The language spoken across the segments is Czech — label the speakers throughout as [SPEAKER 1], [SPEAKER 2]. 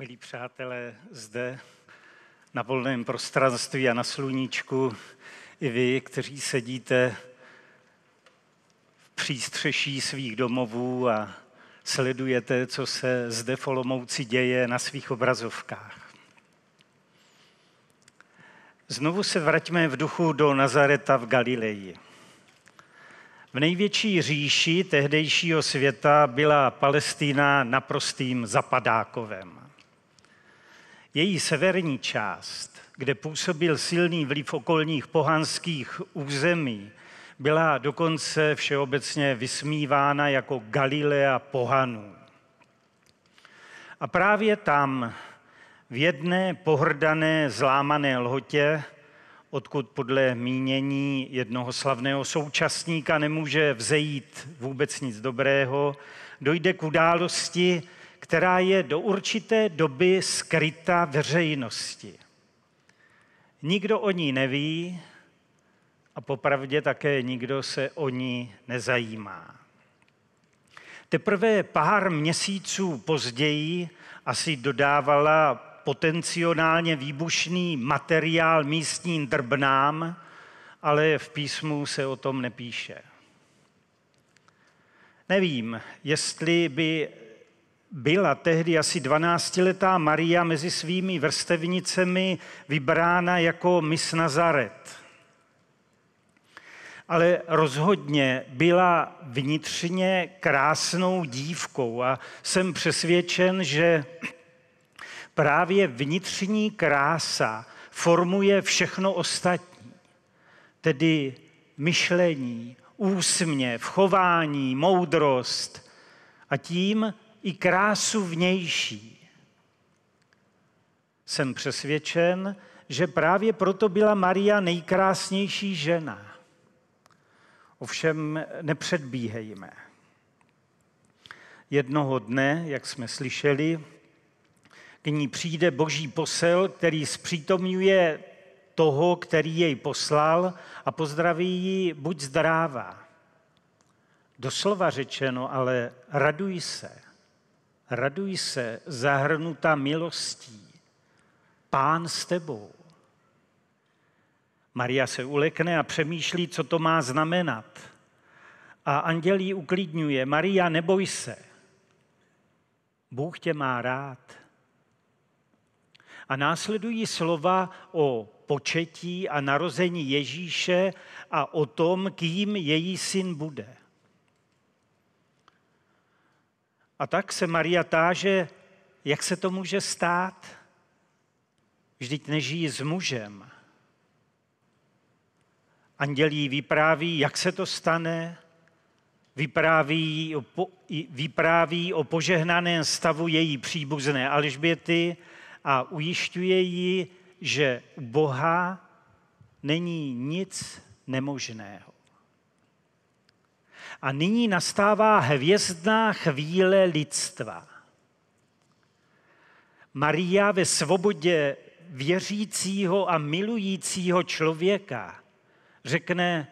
[SPEAKER 1] Milí přátelé, zde na volném prostranství a na sluníčku, i vy, kteří sedíte v přístřeší svých domovů a sledujete, co se zde v Olomouci děje na svých obrazovkách. Znovu se vraťme v duchu do Nazareta v Galileji. V největší říši tehdejšího světa byla Palestína naprostým zapadákovem. Její severní část, kde působil silný vliv okolních pohanských území, byla dokonce všeobecně vysmívána jako Galilea pohanů. A právě tam, v jedné pohrdané zlámané lhotě, odkud podle mínění jednoho slavného současníka nemůže vzejít vůbec nic dobrého, dojde k události, která je do určité doby skryta veřejnosti. Nikdo o ní neví a popravdě také nikdo se o ní nezajímá. Teprve pár měsíců později asi dodávala potenciálně výbušný materiál místním drbnám, ale v písmu se o tom nepíše. Nevím, jestli by byla tehdy asi 12-letá Maria mezi svými vrstevnicemi vybrána jako Miss Nazaret. Ale rozhodně byla vnitřně krásnou dívkou a jsem přesvědčen, že právě vnitřní krása formuje všechno ostatní, tedy myšlení, úsměv, chování, moudrost a tím i krásu vnější. Jsem přesvědčen, že právě proto byla Maria nejkrásnější žena. Ovšem nepředbíhejme. Jednoho dne, jak jsme slyšeli, k ní přijde boží posel, který zpřítomňuje toho, který jej poslal a pozdraví ji buď zdráva. Doslova řečeno, ale raduj se raduj se, zahrnuta milostí, pán s tebou. Maria se ulekne a přemýšlí, co to má znamenat. A anděl ji uklidňuje, Maria, neboj se, Bůh tě má rád. A následují slova o početí a narození Ježíše a o tom, kým její syn bude. A tak se Maria táže, jak se to může stát? Vždyť nežijí s mužem. Andělí vypráví, jak se to stane, vypráví, vypráví o požehnaném stavu její příbuzné Alžběty a ujišťuje ji, že u Boha není nic nemožného. A nyní nastává hvězdná chvíle lidstva. Maria ve svobodě věřícího a milujícího člověka řekne,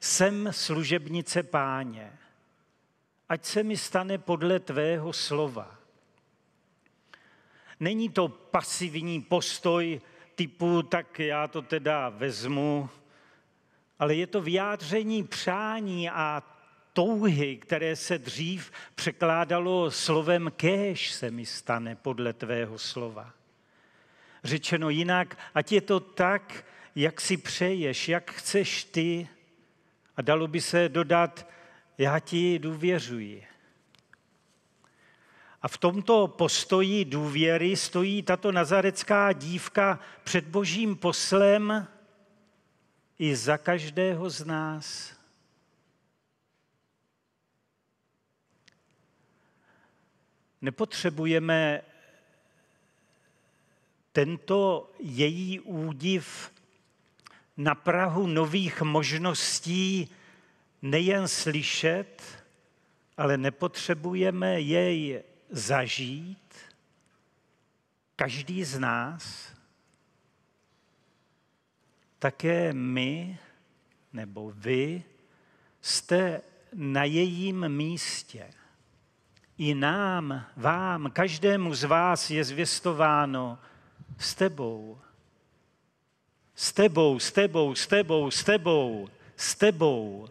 [SPEAKER 1] jsem služebnice páně, ať se mi stane podle tvého slova. Není to pasivní postoj typu, tak já to teda vezmu, ale je to vyjádření přání a touhy, které se dřív překládalo slovem kéž se mi stane podle tvého slova. Řečeno jinak, ať je to tak, jak si přeješ, jak chceš ty. A dalo by se dodat, já ti důvěřuji. A v tomto postoji důvěry stojí tato nazarecká dívka před božím poslem i za každého z nás. Nepotřebujeme tento její údiv na Prahu nových možností nejen slyšet, ale nepotřebujeme jej zažít, každý z nás, také my nebo vy jste na jejím místě i nám, vám, každému z vás je zvěstováno s tebou. S tebou, s tebou, s tebou, s tebou, s tebou.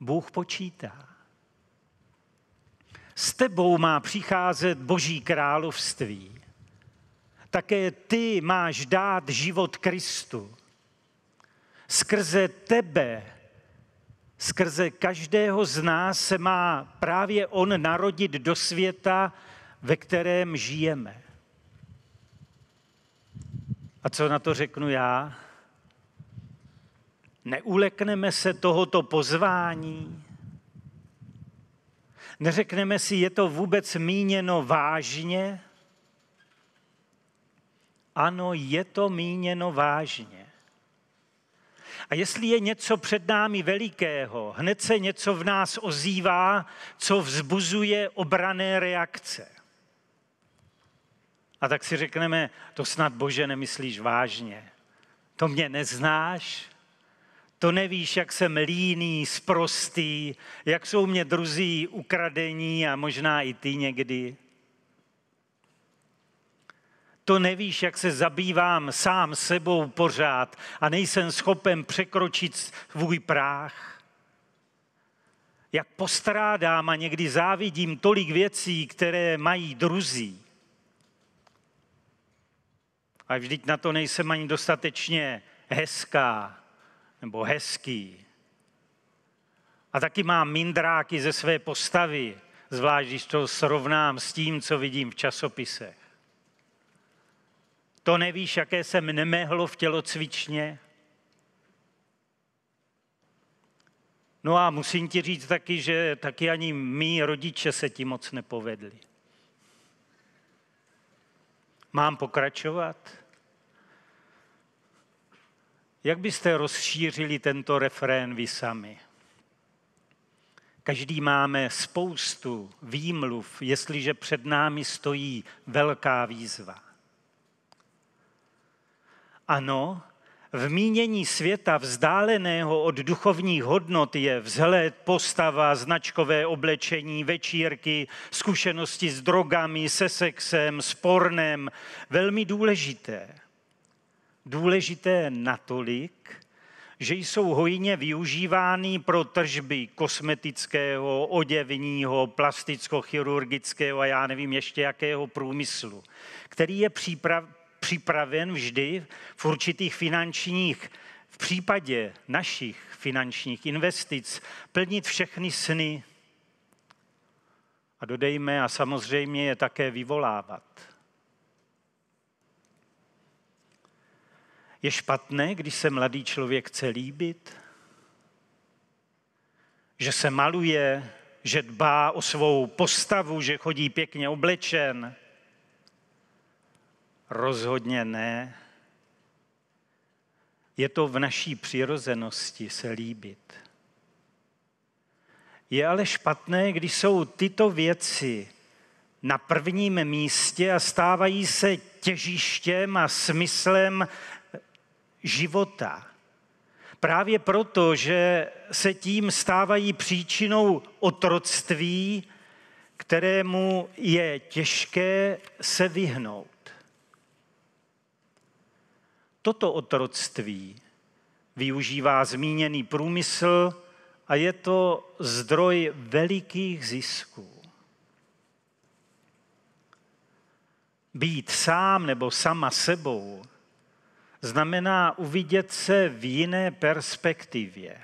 [SPEAKER 1] Bůh počítá. S tebou má přicházet Boží království. Také ty máš dát život Kristu. Skrze tebe Skrze každého z nás se má právě on narodit do světa, ve kterém žijeme. A co na to řeknu já? Neulekneme se tohoto pozvání? Neřekneme si, je to vůbec míněno vážně? Ano, je to míněno vážně. A jestli je něco před námi velikého, hned se něco v nás ozývá, co vzbuzuje obrané reakce. A tak si řekneme, to snad Bože nemyslíš vážně. To mě neznáš, to nevíš, jak jsem líný, sprostý, jak jsou mě druzí ukradení a možná i ty někdy to nevíš, jak se zabývám sám sebou pořád a nejsem schopen překročit svůj práh. Jak postrádám a někdy závidím tolik věcí, které mají druzí. A vždyť na to nejsem ani dostatečně hezká nebo hezký. A taky mám mindráky ze své postavy, zvlášť když to srovnám s tím, co vidím v časopisech. To nevíš, jaké jsem nemehlo v tělocvičně? No a musím ti říct taky, že taky ani mý rodiče se ti moc nepovedli. Mám pokračovat? Jak byste rozšířili tento refrén vy sami? Každý máme spoustu výmluv, jestliže před námi stojí velká výzva. Ano, v mínění světa vzdáleného od duchovních hodnot je vzhled, postava, značkové oblečení, večírky, zkušenosti s drogami, se sexem, s pornem velmi důležité. Důležité natolik, že jsou hojně využívány pro tržby kosmetického, oděvního, plasticko-chirurgického a já nevím ještě jakého průmyslu, který je příprav, připraven vždy v určitých finančních, v případě našich finančních investic, plnit všechny sny. A dodejme, a samozřejmě je také vyvolávat. Je špatné, když se mladý člověk chce líbit, že se maluje, že dbá o svou postavu, že chodí pěkně oblečen, Rozhodně ne. Je to v naší přirozenosti se líbit. Je ale špatné, když jsou tyto věci na prvním místě a stávají se těžištěm a smyslem života. Právě proto, že se tím stávají příčinou otroctví, kterému je těžké se vyhnout toto otroctví využívá zmíněný průmysl a je to zdroj velikých zisků. Být sám nebo sama sebou znamená uvidět se v jiné perspektivě.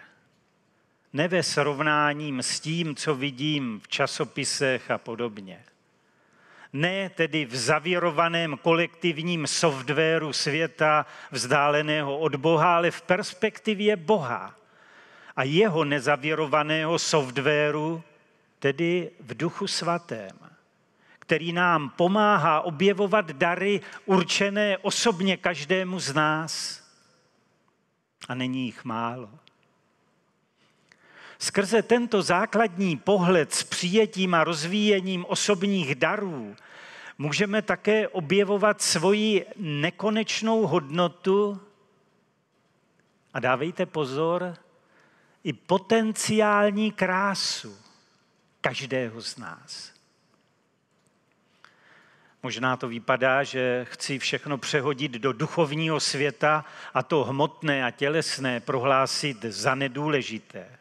[SPEAKER 1] Ne ve srovnáním s tím, co vidím v časopisech a podobně ne tedy v zavěrovaném kolektivním softwaru světa vzdáleného od Boha, ale v perspektivě Boha a jeho nezavěrovaného softwaru, tedy v duchu svatém, který nám pomáhá objevovat dary určené osobně každému z nás. A není jich málo. Skrze tento základní pohled s přijetím a rozvíjením osobních darů můžeme také objevovat svoji nekonečnou hodnotu a dávejte pozor, i potenciální krásu každého z nás. Možná to vypadá, že chci všechno přehodit do duchovního světa a to hmotné a tělesné prohlásit za nedůležité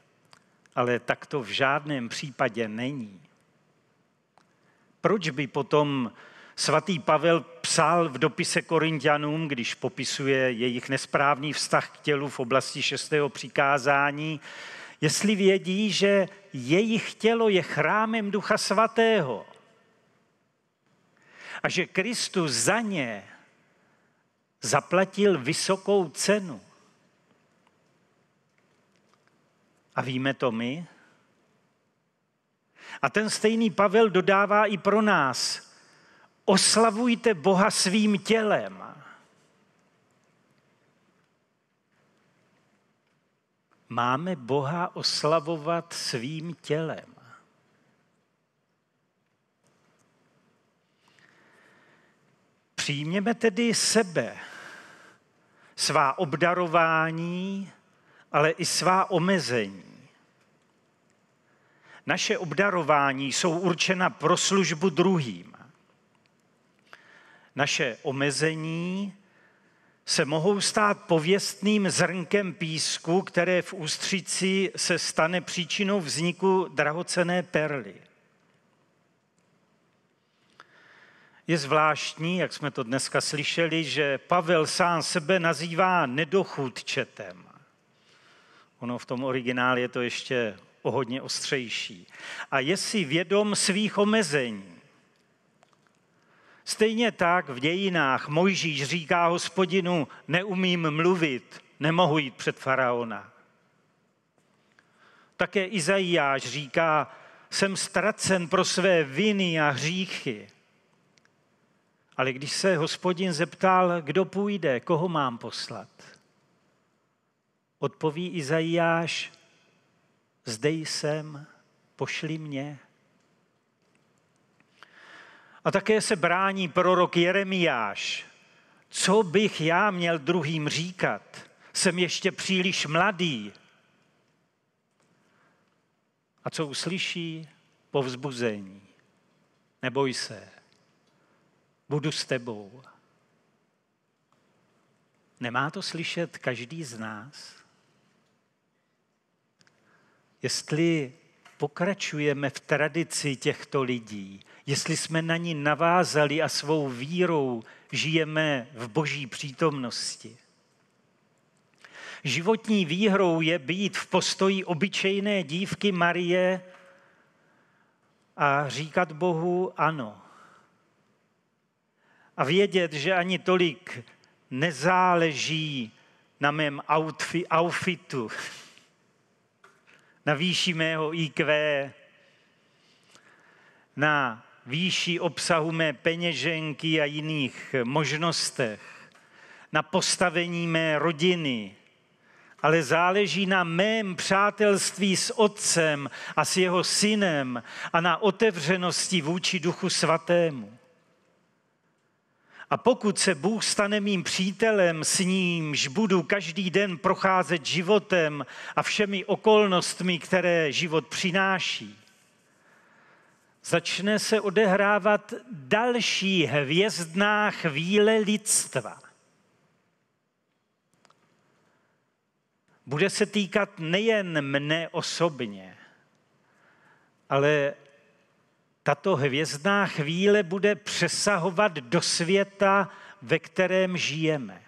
[SPEAKER 1] ale tak to v žádném případě není. Proč by potom svatý Pavel psal v dopise Korintianům, když popisuje jejich nesprávný vztah k tělu v oblasti šestého přikázání, jestli vědí, že jejich tělo je chrámem Ducha Svatého a že Kristus za ně zaplatil vysokou cenu. A víme to my? A ten stejný Pavel dodává i pro nás. Oslavujte Boha svým tělem. Máme Boha oslavovat svým tělem. Přijměme tedy sebe, svá obdarování, ale i svá omezení naše obdarování jsou určena pro službu druhým. Naše omezení se mohou stát pověstným zrnkem písku, které v ústřici se stane příčinou vzniku drahocené perly. Je zvláštní, jak jsme to dneska slyšeli, že Pavel sám sebe nazývá nedochůdčetem. Ono v tom originále je to ještě o hodně ostřejší. A je si vědom svých omezení. Stejně tak v dějinách Mojžíš říká hospodinu, neumím mluvit, nemohu jít před faraona. Také Izajáš říká, jsem ztracen pro své viny a hříchy. Ale když se hospodin zeptal, kdo půjde, koho mám poslat, odpoví Izajáš, zde jsem, pošli mě. A také se brání prorok Jeremiáš. Co bych já měl druhým říkat? Jsem ještě příliš mladý. A co uslyší? Povzbuzení. Neboj se, budu s tebou. Nemá to slyšet každý z nás? jestli pokračujeme v tradici těchto lidí, jestli jsme na ní navázali a svou vírou žijeme v boží přítomnosti. Životní výhrou je být v postoji obyčejné dívky Marie a říkat Bohu ano. A vědět, že ani tolik nezáleží na mém outfitu, na výši mého IQ, na výši obsahu mé peněženky a jiných možnostech, na postavení mé rodiny, ale záleží na mém přátelství s Otcem a s jeho synem a na otevřenosti vůči Duchu Svatému. A pokud se Bůh stane mým přítelem, s nímž budu každý den procházet životem a všemi okolnostmi, které život přináší, začne se odehrávat další hvězdná chvíle lidstva. Bude se týkat nejen mne osobně, ale tato hvězdná chvíle bude přesahovat do světa, ve kterém žijeme.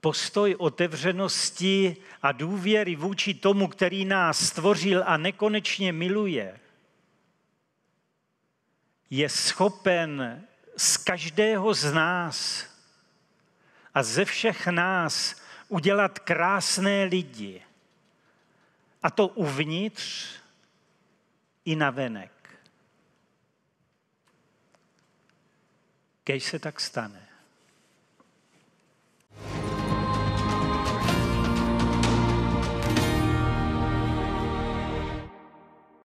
[SPEAKER 1] Postoj otevřenosti a důvěry vůči tomu, který nás stvořil a nekonečně miluje, je schopen z každého z nás a ze všech nás udělat krásné lidi a to uvnitř i na venek. Kež se tak stane.